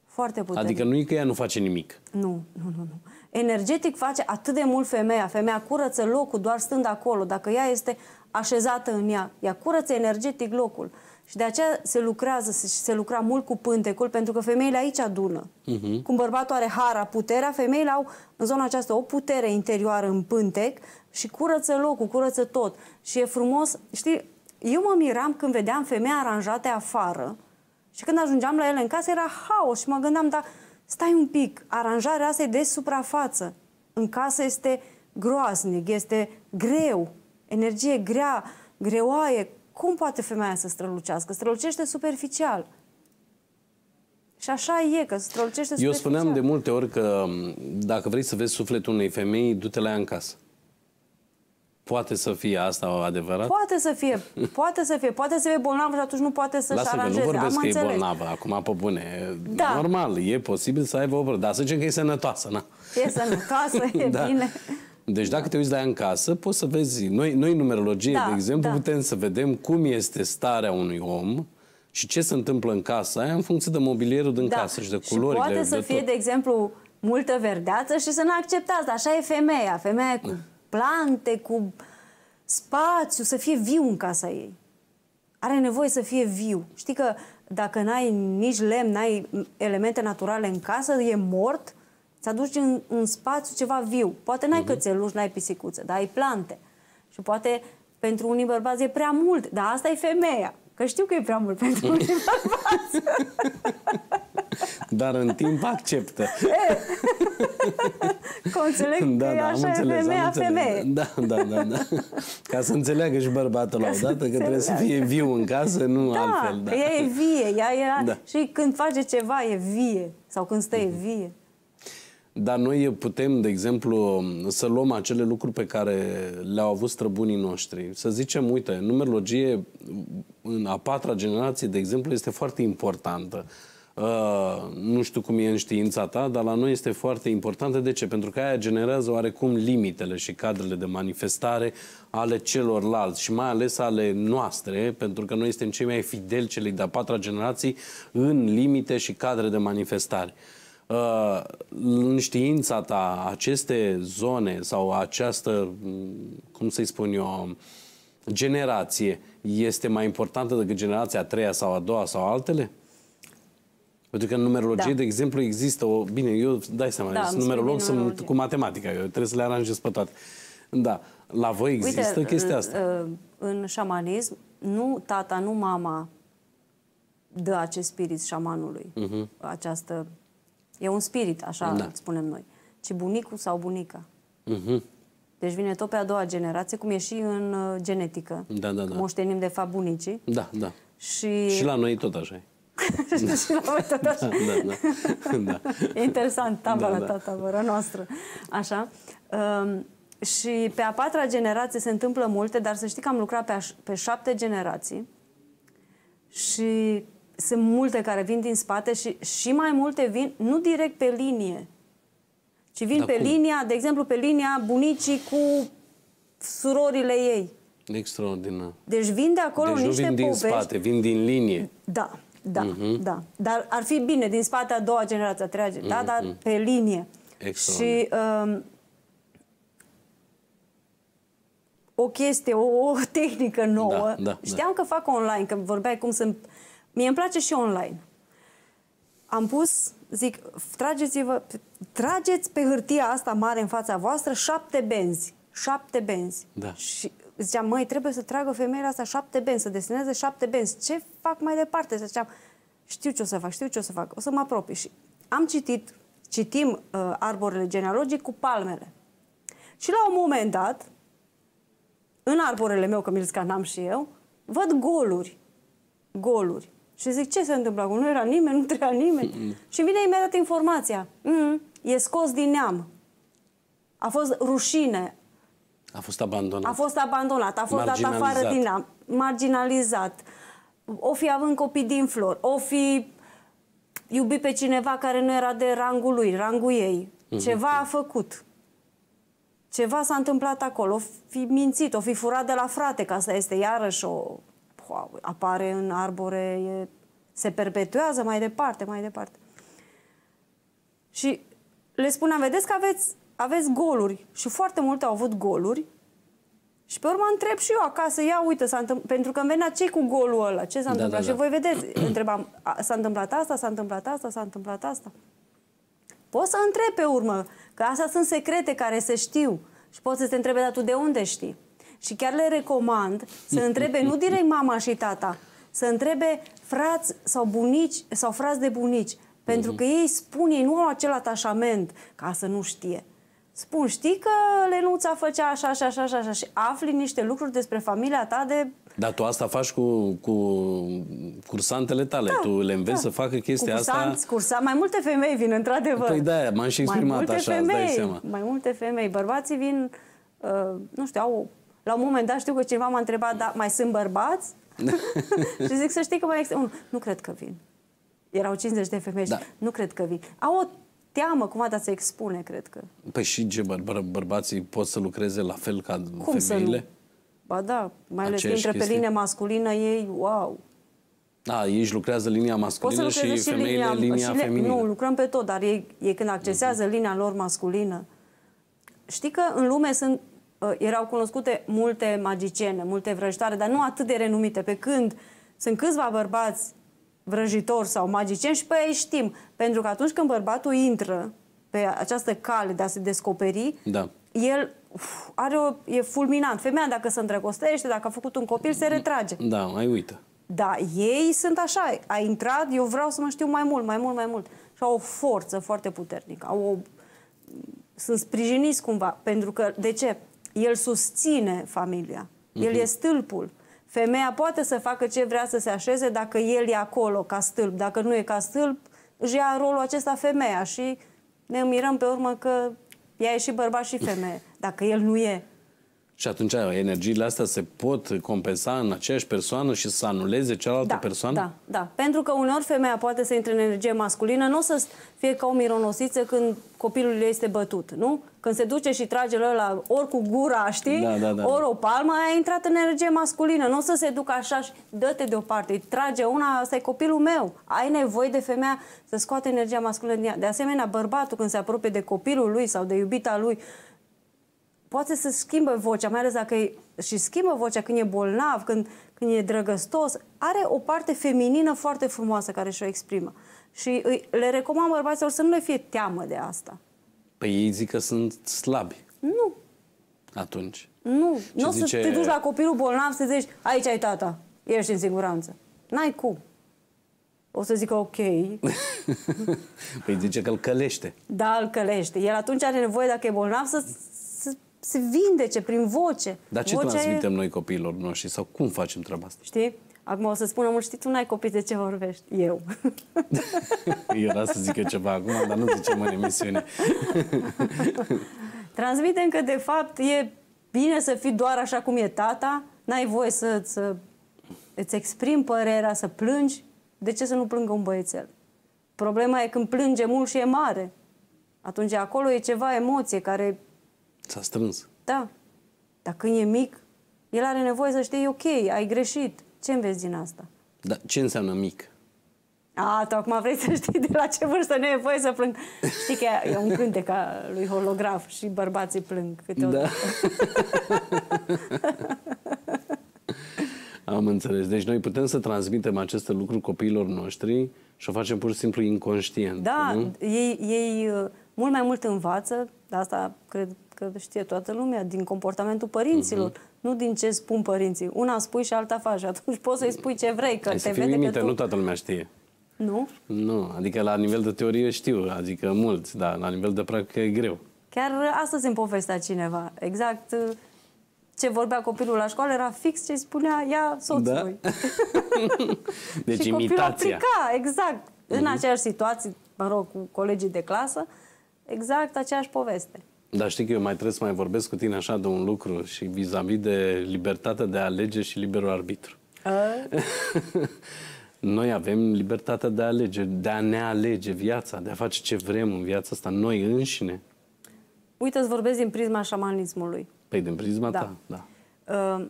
Foarte puternic. Adică nu e că ea nu face nimic. Nu, nu, nu. nu. Energetic face atât de mult femeia. Femeia curăță locul doar stând acolo. Dacă ea este așezată în ea, ea curăță energetic locul. Și de aceea se lucrează și se lucra mult cu pântecul, pentru că femeile aici adună. Uh-huh. Cum bărbatul are hara, puterea, femeile au în zona aceasta o putere interioară în pântec și curăță locul, curăță tot. Și e frumos, știi, eu mă miram când vedeam femei aranjate afară și când ajungeam la ele în casă era haos și mă gândeam, dar stai un pic, aranjarea asta e de suprafață. În casă este groaznic, este greu, energie grea, greoaie, cum poate femeia să strălucească? Strălucește superficial. Și așa e, că strălucește superficial. Eu spuneam de multe ori că dacă vrei să vezi sufletul unei femei, du-te la ea în casă. Poate să fie asta adevărat? Poate să fie, <laughs> poate să fie, poate să fie bolnavă și atunci nu poate să-și Lasă aranjeze. nu vorbesc Am că înțeles. e bolnavă, acum pe bune. Da. Normal, e posibil să aibă o problemă, dar să zicem că e sănătoasă, na. E sănătoasă, e <laughs> da. bine. Deci dacă te uiți la ea în casă, poți să vezi. Noi, noi în numerologie, da, de exemplu, da. putem să vedem cum este starea unui om și ce se întâmplă în casa aia în funcție de mobilierul din da. casă și de culorile. Și poate să de fie, tot. de exemplu, multă verdeață și să nu acceptați. Așa e femeia. Femeia cu plante, cu spațiu, să fie viu în casa ei. Are nevoie să fie viu. Știi că dacă n-ai nici lemn, n-ai elemente naturale în casă, e mort să aduci în, în spațiu ceva viu. Poate n-ai uh-huh. Mhm. cățeluș, n-ai pisicuță, dar ai plante. Și poate pentru unii bărbați e prea mult, dar asta e femeia. Că știu că e prea mult pentru <laughs> unii bărbați. Dar în timp acceptă. <laughs> Că înțeleg da, că da, așa înțeles, e femeia femeie. Da, da, da, da. <laughs> Ca să înțeleagă și bărbatul la dată că trebuie să fie viu în casă, nu da, altfel. Da, ea e vie. Ea era... da. Și când face ceva e vie. Sau când stă e mhm. vie. Dar noi putem, de exemplu, să luăm acele lucruri pe care le-au avut străbunii noștri. Să zicem, uite, numerologie în a patra generație, de exemplu, este foarte importantă. Uh, nu știu cum e în știința ta, dar la noi este foarte importantă. De ce? Pentru că aia generează oarecum limitele și cadrele de manifestare ale celorlalți și mai ales ale noastre, pentru că noi suntem cei mai fideli celei de-a patra generații în limite și cadre de manifestare. Uh, Uh, în știința ta aceste zone sau această, mm, cum să-i spun eu, generație este mai importantă decât generația a treia sau a doua sau altele? Pentru că în numerologie, da. de exemplu, există o... Bine, eu dai seama, da, sunt numerolog, sunt cu matematica, eu trebuie să le aranjez pe toate. Da. La voi există Uite, chestia asta? Uh, în șamanism, nu tata, nu mama dă acest spirit șamanului, uh-huh. această E un spirit, așa da. spunem noi. Ci bunicul sau bunica. Uh-huh. Deci vine tot pe a doua generație, cum e și în uh, genetică. Da, da, da. Moștenim, de fapt, bunicii. Da, da. Și, și la noi tot așa e. <laughs> și la noi tot așa. Da, da, da. <laughs> da. e interesant, tabăra da, da. ta, tabăra noastră. Așa. Um, și pe a patra generație se întâmplă multe, dar să știi că am lucrat pe, pe șapte generații și sunt multe care vin din spate și, și mai multe vin nu direct pe linie, ci vin Dar pe cum? linia, de exemplu, pe linia bunicii cu surorile ei. Extraordinar. Deci vin de acolo deci niște nu vin din spate, vin din linie. Da, da, uh-huh. da. Dar ar fi bine din spate a doua generație, a treia generație, uh-huh. da, dar mhm. pe linie. Și um, o chestie, o, o tehnică nouă. Da, da, da. Știam da. că fac online, că vorbeai cum sunt Mie îmi place și online. Am pus, zic, trageți-vă, trageți pe hârtia asta mare în fața voastră șapte benzi. Șapte benzi. Da. Și ziceam, măi, trebuie să tragă femeia asta șapte benzi, să deseneze șapte benzi. Ce fac mai departe? Ziceam, știu ce o să fac, știu ce o să fac, o să mă apropii. Și am citit, citim uh, arborele genealogic cu palmele. Și la un moment dat, în arborele meu, că mi-l scanam și eu, văd goluri. Goluri. Și zic, ce se întâmplă acum? Nu era nimeni, nu trăia nimeni. Mm Și vine imediat informația. Mm e scos din neam. A fost rușine. A fost abandonat. A fost abandonat, a fost dat afară din neam. Marginalizat. O fi având copii din flori, o fi iubit pe cineva care nu era de rangul lui, rangul ei. Mm -hmm. Ceva a făcut. Ceva s-a întâmplat acolo. O fi mințit, o fi furat de la frate, ca asta este iarăși o apare în arbore, e, se perpetuează mai departe, mai departe. Și le spuneam, vedeți că aveți, aveți goluri și foarte multe au avut goluri și pe urmă întreb și eu acasă, ia uite, s întâmpl- pentru că îmi venea ce cu golul ăla, ce s-a da, întâmplat. Da, da. Și voi vedeți, <clears throat> întrebam, s-a întâmplat asta, s-a întâmplat asta, s-a întâmplat asta. Poți să întreb pe urmă, că astea sunt secrete care se știu și poți să te întrebe, dar tu de unde știi? și chiar le recomand să întrebe nu direct mama și tata, să întrebe frați sau bunici sau frați de bunici, pentru că mhm. ei spun, ei nu au acel atașament ca să nu știe. Spun, știi că Lenuța făcea așa, așa, așa, așa, și afli niște lucruri despre familia ta de... Dar tu asta faci cu, cu cursantele tale, da, tu le înveți da. să facă chestia Cursanți, asta... Cursa... Mai multe femei vin, într-adevăr. Păi da, m-am și exprimat mai multe așa, femei, dai seama. Mai multe femei, bărbații vin, uh, nu știu, au la un moment dat știu că cineva m-a întrebat, da, mai sunt bărbați? <laughs> și zic să știi că mai există unul. Nu cred că vin. Erau 50 de femei da. nu cred că vin. Au o teamă cumva de a se expune, cred că. Păi și ce, bă bărbații pot să lucreze la fel ca Cum femeile? Să nu? Ba da, mai ales Aceeași dintre pe linie masculină ei, wow! Da, ei își lucrează linia masculină și, și femeile linia, linia și le, feminină. Nu, lucrăm pe tot, dar ei, ei când accesează uh-huh. linia lor masculină. Știi că în lume sunt Uh, erau cunoscute multe magiciene, multe vrăjitoare, dar nu atât de renumite, pe când sunt câțiva bărbați vrăjitori sau magicieni și pe ei știm. Pentru că atunci când bărbatul intră pe această cale de a se descoperi, da. el uf, are o, e fulminant. Femeia dacă se îndrăgostește, dacă a făcut un copil, se retrage. Da, mai uită. Da, ei sunt așa, a intrat, eu vreau să mă știu mai mult, mai mult, mai mult. Și au o forță foarte puternică, au o... sunt sprijiniți cumva, pentru că, de ce? El susține familia. Uh-huh. El mhm. e stâlpul. Femeia poate să facă ce vrea să se așeze dacă el e acolo ca stâlp. Dacă nu e ca stâlp, își ia rolul acesta femeia și ne mirăm pe urmă că ea e și bărbat și femeie, dacă el nu e. Și atunci energiile astea se pot compensa în aceeași persoană și să anuleze cealaltă da, persoană? Da, da. Pentru că uneori femeia poate să intre în energie masculină, nu o să fie ca o mironosiță când copilul ei este bătut, nu? Când se duce și trage la ori cu gura, știi? Da, da, da. Ori o palmă, a intrat în energie masculină. Nu o să se ducă așa și dă-te deoparte. Trage una, asta e copilul meu. Ai nevoie de femeia să scoate energia masculină. De asemenea, bărbatul când se apropie de copilul lui sau de iubita lui, poate să schimbă vocea, mai ales dacă e, și schimbă vocea când e bolnav, când, când e drăgăstos, are o parte feminină foarte frumoasă care și-o exprimă. Și îi, le recomand bărbaților să nu le fie teamă de asta. Păi ei zic că sunt slabi. Nu. Atunci. Nu. Nu o zice... să te duci la copilul bolnav să zici, aici ai tata, ești în siguranță. N-ai cum. O să zică ok. <laughs> păi zice că îl călește. Da, îl călește. El atunci are nevoie, dacă e bolnav, să se vindece prin voce. Dar ce Vocea transmitem e... noi copiilor noștri sau cum facem treaba asta? Știi? Acum o să spună mult, știi, tu n-ai copii, de ce vorbești? Eu. <laughs> Era să zic eu ceva acum, dar nu zicem în emisiune. <laughs> Transmitem că, de fapt, e bine să fii doar așa cum e tata, n-ai voie să, să îți exprimi părerea, să plângi. De ce să nu plângă un băiețel? Problema e când plânge mult și e mare. Atunci acolo e ceva emoție care S-a strâns. Da. Dar când e mic, el are nevoie să știe, ok, ai greșit. Ce înveți din asta? Dar ce înseamnă mic? A, tu acum vrei să știi de la ce vârstă nu e voie să plâng. Știi că e un cânte ca lui holograf și bărbații plâng câteodată. Da. <laughs> Am înțeles. Deci noi putem să transmitem aceste lucruri copiilor noștri și o facem pur și simplu inconștient. Da, nu? ei, ei uh, mult mai mult învață, de asta cred că știe toată lumea, din comportamentul părinților, mm-hmm. nu din ce spun părinții. Una spui și alta faci, atunci poți să-i spui ce vrei, că Hai te vede mimită, că tu... nu toată lumea știe. Nu? Nu, adică la nivel de teorie știu, adică mult. dar la nivel de practică e greu. Chiar astăzi îmi povestea cineva, exact ce vorbea copilul la școală era fix ce spunea ea soțului. Da? <laughs> deci și imitația. aplica, exact, mm-hmm. în mhm. aceeași situație, mă rog, cu colegii de clasă, exact aceeași poveste. Dar știi că eu mai trebuie să mai vorbesc cu tine așa de un lucru și vis-a-vis -vis de libertatea de a alege și liberul arbitru. <laughs> noi avem libertatea de a alege, de a ne alege viața, de a face ce vrem în viața asta, noi înșine. Uite, îți vorbesc din prisma șamanismului. Păi, din prisma da. ta, da. Uh,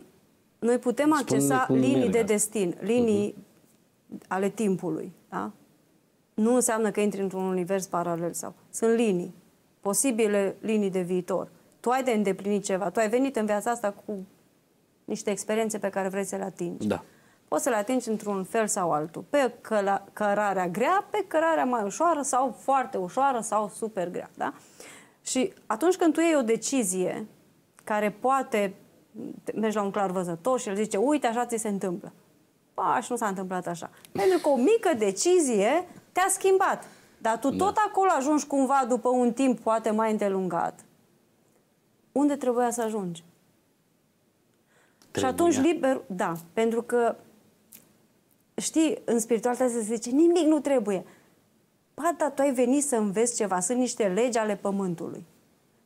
noi putem accesa linii merg. de destin, linii uh-huh. ale timpului, da? Nu înseamnă că intri într-un univers paralel sau... Sunt linii posibile linii de viitor. Tu ai de îndeplinit ceva, tu ai venit în viața asta cu niște experiențe pe care vrei să le atingi. Da. Poți să le atingi într-un fel sau altul, pe căla, cărarea grea, pe cărarea mai ușoară sau foarte ușoară sau super grea. Da? Și atunci când tu iei o decizie care poate mergi la un văzător și el zice, uite, așa ți se întâmplă. Pa, și nu s-a întâmplat așa. Pentru că o mică decizie te-a schimbat. Dar tu tot da. acolo ajungi cumva după un timp poate mai îndelungat. Unde trebuia să ajungi? Trebuia. Și atunci liber, da, pentru că știi, în spiritualitate se zice nimic nu trebuie. Pata, da, tu ai venit să înveți ceva, sunt niște legi ale pământului.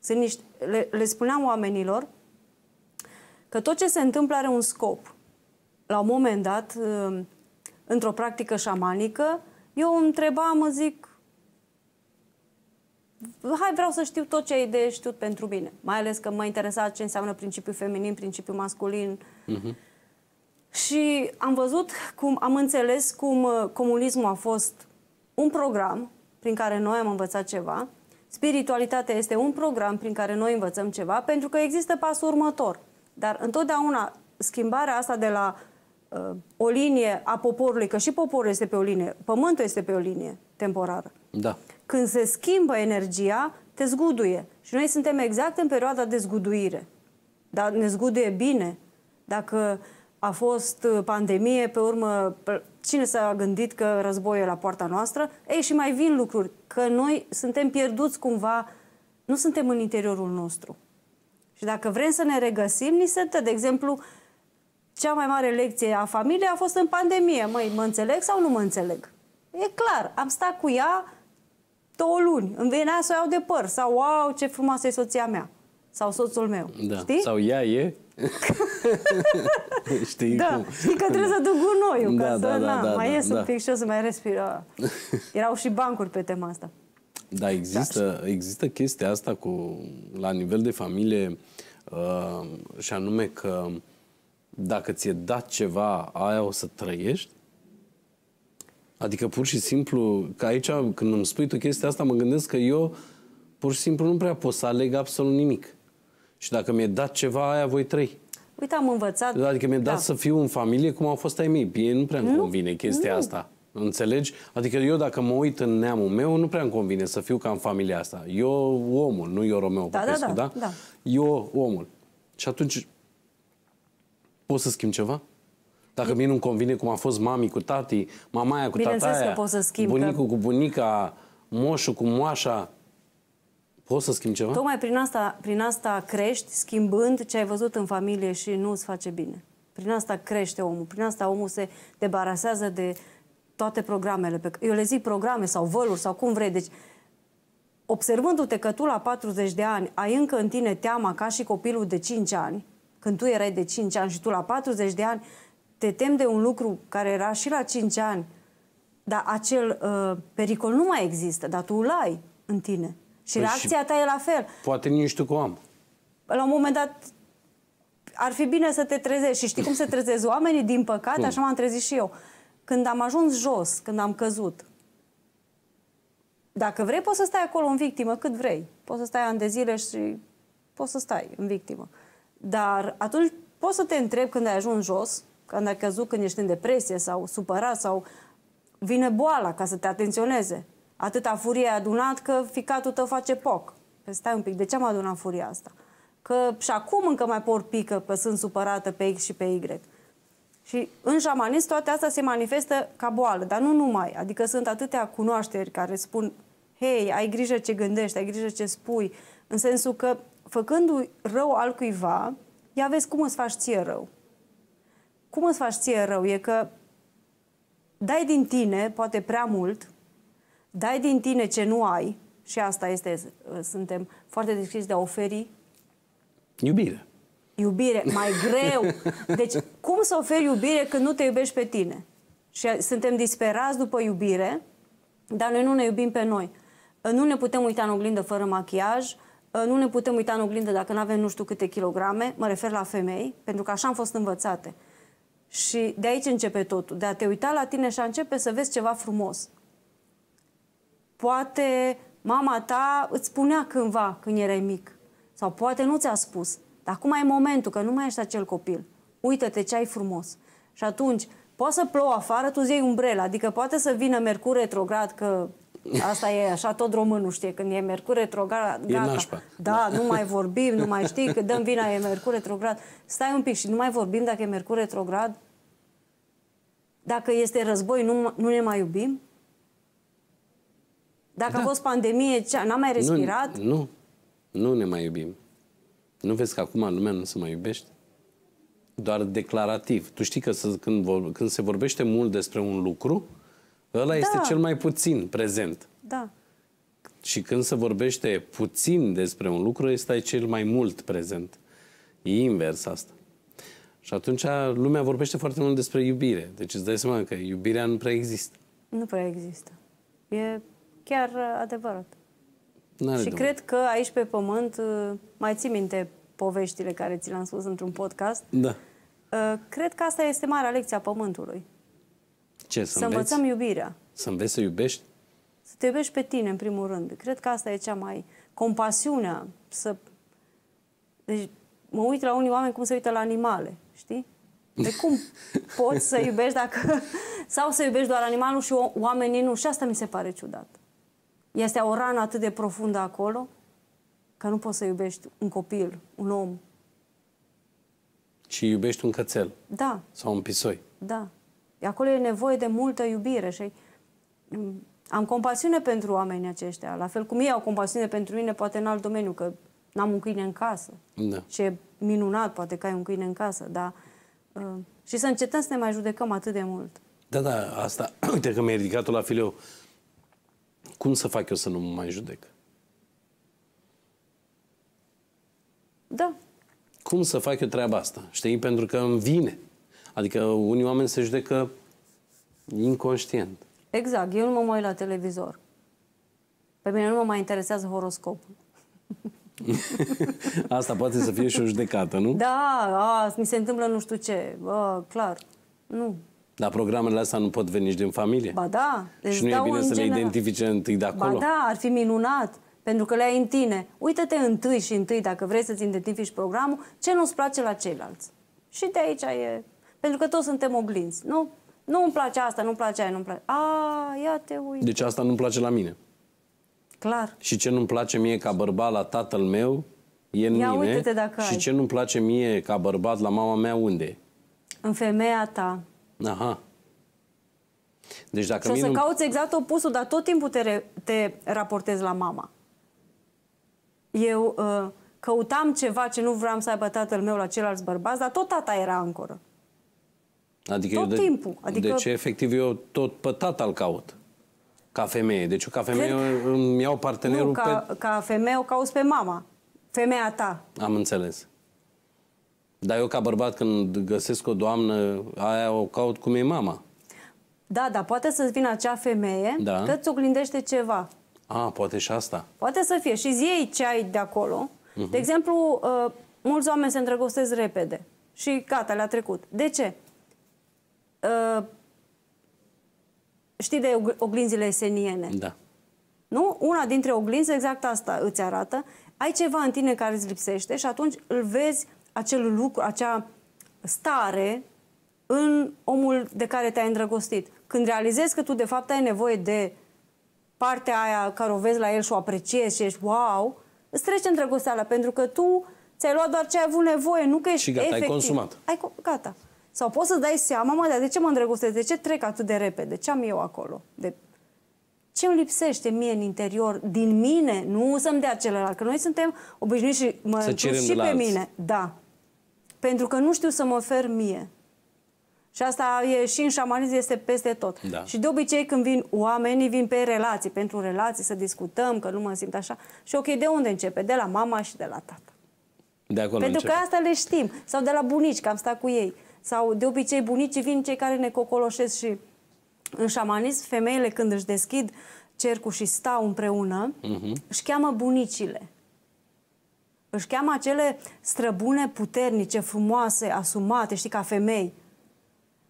Sunt niște, le, le spuneam oamenilor că tot ce se întâmplă are un scop. La un moment dat, ă, într-o practică șamanică, eu întrebam, zic, hai, vreau să știu tot ce ai de știut pentru mine. Mai ales că mă interesa ce înseamnă principiul feminin, principiul masculin. Uh-huh. Și am văzut cum, am înțeles cum uh, comunismul a fost un program prin care noi am învățat ceva, spiritualitatea este un program prin care noi învățăm ceva, pentru că există pasul următor. Dar întotdeauna schimbarea asta de la uh, o linie a poporului, că și poporul este pe o linie, pământul este pe o linie temporară. Da. Uh, când se schimbă energia, te zguduie. Și noi suntem exact în perioada de zguduire. Dar ne zguduie bine. Dacă a fost uh, pandemie, pe urmă, cine s-a gândit că războiul e la poarta noastră? Ei, și mai vin lucruri, că noi suntem pierduți cumva, nu suntem în interiorul nostru. Și dacă vrem să ne regăsim, ni se dă, de exemplu, cea mai mare lecție a familiei a fost în pandemie. Măi, mă înțeleg sau nu mă înțeleg? E clar, am stat cu ea două luni, îmi venea să o iau de păr, sau, wow, ce frumoasă e soția mea, sau soțul meu, da. știi? Sau ea e... <laughs> știi da, cum? știi că trebuie da. să duc gunoiul, da, ca da, să, da, na, da, mai da, ies da. un pic și o să mai respir. <laughs> Erau și bancuri pe tema asta. Da, există, da. există chestia asta cu, la nivel de familie, uh, și anume că dacă ți-e dat ceva, aia o să trăiești Adică pur și simplu, că aici când îmi spui tu chestia asta, mă gândesc că eu pur și simplu nu prea pot să aleg absolut nimic. Și dacă mi-e dat ceva, aia voi trăi. Uite, am învățat... Adică mi-e da. dat să fiu în familie cum au fost ai mei. Bine, nu prea îmi convine chestia nu. asta. Înțelegi? Adică eu dacă mă uit în neamul meu, nu prea îmi convine să fiu ca în familia asta. Eu omul, nu eu Romeo da, da, Popescu, da, da, da? da? Eu omul. Și atunci pot să schimb ceva? Dacă mie nu-mi convine cum a fost mami cu tati, mamaia cu Bineînțeles tataia, că să schimb, bunicul că... cu bunica, moșul cu moașa, poți să schimbi ceva? Tocmai prin asta, prin asta crești, schimbând ce ai văzut în familie și nu îți face bine. Prin asta crește omul, prin asta omul se debarasează de toate programele. Pe... Eu le zic programe sau văluri sau cum vrei. Deci, observându-te că tu la 40 de ani ai încă în tine teama ca și copilul de 5 ani, când tu erai de 5 ani și tu la 40 de ani te temi de un lucru care era și la 5 ani, dar acel uh, pericol nu mai există, dar tu îl ai în tine. Și păi reacția și ta e la fel. Poate nici știu cum am. La un moment dat ar fi bine să te trezești. Și știi cum se trezezi <laughs> oamenii? Din păcate, așa m-am trezit și eu. Când am ajuns jos, când am căzut, dacă vrei, poți să stai acolo în victimă cât vrei. Poți să stai ani de zile și poți să stai în victimă. Dar atunci poți să te întrebi când ai ajuns jos, când ai căzut, când ești în depresie sau supărat sau vine boala ca să te atenționeze. Atâta furie ai adunat că ficatul tău face poc. Păi stai un pic, de ce am adunat furia asta? Că și acum încă mai por pică, că sunt supărată pe X și pe Y. Și în șamanism toate astea se manifestă ca boală, dar nu numai. Adică sunt atâtea cunoașteri care spun hei, ai grijă ce gândești, ai grijă ce spui, în sensul că făcându-i rău al cuiva, ia vezi cum îți faci ție rău cum îți faci ție rău e că dai din tine, poate prea mult, dai din tine ce nu ai, și asta este, uh, suntem foarte deschiși de a oferi... Iubire. Iubire, mai <laughs> greu. Deci, cum să oferi iubire când nu te iubești pe tine? Și uh, suntem disperați după iubire, dar noi nu ne iubim pe noi. Uh, nu ne putem uita în oglindă fără machiaj, nu ne putem uita în oglindă dacă nu avem nu știu câte kilograme, mă refer la femei, pentru că așa am fost învățate. Și de aici începe totul, de a te uita la tine și a începe să vezi ceva frumos. Poate mama ta îți spunea cândva când erai mic, sau poate nu ți-a spus, dar acum e momentul, că nu mai ești acel copil. Uită-te ce ai frumos. Și atunci, poate să plouă afară, tu îți iei umbrela, adică poate să vină Mercur retrograd, că Asta e așa, tot românul știe, când e Mercur retrograd, gata. E nașpa. Da, da, nu mai vorbim, nu mai știi, că dăm vina, e Mercur retrograd. Stai un pic și nu mai vorbim dacă e Mercur retrograd? Dacă este război, nu, nu ne mai iubim? Dacă da. a fost pandemie, n-am mai respirat? Nu, nu, nu ne mai iubim. Nu vezi că acum lumea nu se mai iubește? Doar declarativ. Tu știi că să, când, vor, când se vorbește mult despre un lucru, Ăla da. este cel mai puțin prezent. Da. Și când se vorbește puțin despre un lucru, este cel mai mult prezent. E invers asta. Și atunci lumea vorbește foarte mult despre iubire. Deci îți dai seama că iubirea nu prea există. Nu prea există. E chiar uh, adevărat. și cred că aici pe pământ uh, mai ții minte poveștile care ți le-am spus într-un podcast. Da. Uh, cred că asta este marea lecție a pământului. Ce, să, să înveți? învățăm iubirea. Să înveți să iubești? Să te iubești pe tine, în primul rând. Cred că asta e cea mai... Compasiunea, să... Deci mă uit la unii oameni cum se uită la animale, știi? De cum <laughs> poți să iubești dacă... Sau să iubești doar animalul și oamenii nu. Și asta mi se pare ciudat. Este o rană atât de profundă acolo că nu poți să iubești un copil, un om. Și iubești un cățel. Da. Sau un pisoi. Da. Acolo e nevoie de multă iubire și mm, am compasiune pentru oamenii aceștia, la fel cum ei au compasiune pentru mine, poate în alt domeniu, că n-am un câine în casă. Da. Și e minunat, poate că ai un câine în casă, dar... Uh, și să încetăm să ne mai judecăm atât de mult. Da, da, asta, <clears throat> uite că mi-ai ridicat-o la fileu. Cum să fac eu să nu mă mai judec? Da. Cum să fac eu treaba asta? Știi? Pentru că îmi vine. Adică unii oameni se judecă inconștient. Exact. Eu nu mă mai la televizor. Pe mine nu mă mai interesează horoscopul. <laughs> Asta poate să fie și o judecată, nu? Da, a, mi se întâmplă nu știu ce. A, clar. Nu. Dar programele astea nu pot veni nici din familie. Ba da. Deci și nu e bine să general. le identifice întâi de acolo. Ba da, ar fi minunat. Pentru că le ai în tine. Uită-te întâi și întâi, dacă vrei să-ți identifici programul, ce nu-ți place la ceilalți. Și de aici e pentru că toți suntem oglinzi, nu? Nu îmi place asta, nu-mi place aia, nu-mi place... A, ia te uite. Deci asta nu-mi place la mine. Clar. Și ce nu-mi place mie ca bărbat la tatăl meu, e în ia mine. Dacă și ai. ce nu-mi place mie ca bărbat la mama mea, unde În femeia ta. Aha. Deci dacă și o să nu... cauți exact opusul, dar tot timpul te, re... te raportezi la mama. Eu uh, căutam ceva ce nu vreau să aibă tatăl meu la ceilalți bărbați, dar tot tata era ancoră. Adică tot de, timpul. Adică... Deci, efectiv, eu tot pe tata îl caut. Ca femeie. Deci, eu ca femeie Cred... îmi iau partenerul nu, ca, pe... ca femeie o cauți pe mama. Femeia ta. Am înțeles. Dar eu, ca bărbat, când găsesc o doamnă, aia o caut cum e mama. Da, da, poate să-ți vină acea femeie da. că ți oglindește ceva. A, poate și asta. Poate să fie. Și zi ce ai de acolo. Uh -huh. De mhm. exemplu, uh, mulți oameni se îndrăgostesc repede și gata, le-a trecut. De ce? uh, știi de oglinzile eseniene? Da. Nu? Una dintre oglinzi, exact asta îți arată. Ai ceva în tine care îți lipsește și atunci îl vezi acel lucru, acea stare în omul de care te-ai îndrăgostit. Când realizezi că tu de fapt ai nevoie de partea aia care o vezi la el și o apreciezi și ești wow, îți trece îndrăgosteala pentru că tu ți-ai luat doar ce ai avut nevoie, nu că ești Și gata, efectiv. ai consumat. Ai, gata. Sau poți să dai seama, mă, dar de ce mă îndrăgostesc? De ce trec atât de repede? Ce am eu acolo? De... Ce îmi lipsește mie în interior, din mine? Nu să-mi dea celălalt, că noi suntem obișnuiți și mă să și pe alți. mine. Da. Pentru că nu știu să mă ofer mie. Și asta e și în șamanism, este peste tot. Da. Și de obicei când vin oamenii, vin pe relații, pentru relații, să discutăm, că nu mă simt așa. Și ok, de unde începe? De la mama și de la tată. De acolo Pentru începe. că asta le știm. Sau de la bunici, că am stat cu ei sau de obicei bunicii vin cei care ne cocoloșesc și în șamanism femeile când își deschid cercul și stau împreună, uh-huh. își cheamă bunicile. Își cheamă acele străbune puternice, frumoase, asumate, știi, ca femei.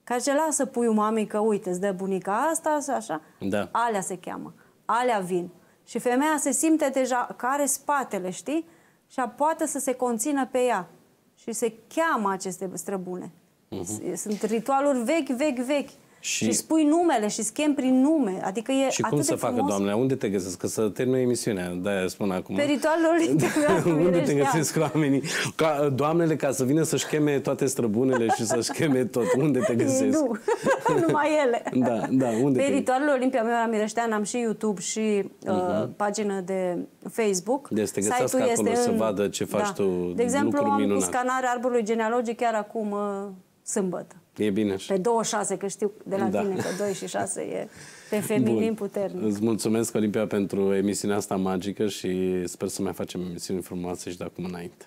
Ca ce lasă puiul mamei că uite, îți dă bunica asta, așa. Da. Alea se cheamă. Alea vin. Și femeia se simte deja care spatele, știi? Și poate să se conțină pe ea. Și se cheamă aceste străbune. Uh-huh. Sunt ritualuri vechi, vechi, vechi. Și, și spui numele și schem prin nume. Adică e și cum să facă, doamne? Unde te găsesc? Că să termină emisiunea, de-aia spun acum. Pe ritualul <laughs> Unde te găsesc oamenii? Ca, doamnele, ca să vină să-și cheme toate străbunele și să-și cheme tot. Unde te găsesc? Nu, <laughs> numai ele. <laughs> da, da, unde Pe ritualul Olimpia Mea Mireștean am și YouTube și uh-huh. uh, mhm. pagină de Facebook. Deci te găsească acolo este în... să vadă ce faci da. tu. De exemplu, am scanarea arborului genealogic chiar acum uh, sâmbătă. E bine așa. Pe 26, că știu de la da. tine că 2 și 6 e pe feminin puternic. Îți mulțumesc, Olimpia, pentru emisiunea asta magică și sper să mai facem emisiuni frumoase și de acum înainte.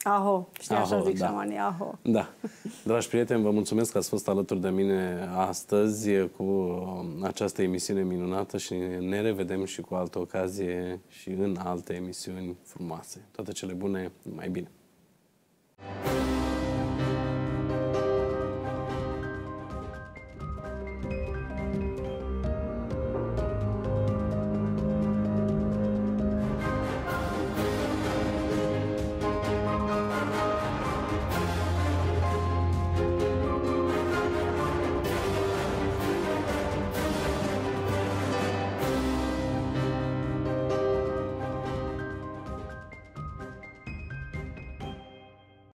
Aho, știi aho, așa zic da. șamanii, aho. Da. Dragi prieteni, vă mulțumesc că ați fost alături de mine astăzi cu această emisiune minunată și ne revedem și cu altă ocazie și în alte emisiuni frumoase. Toate cele bune, mai bine! Thank you.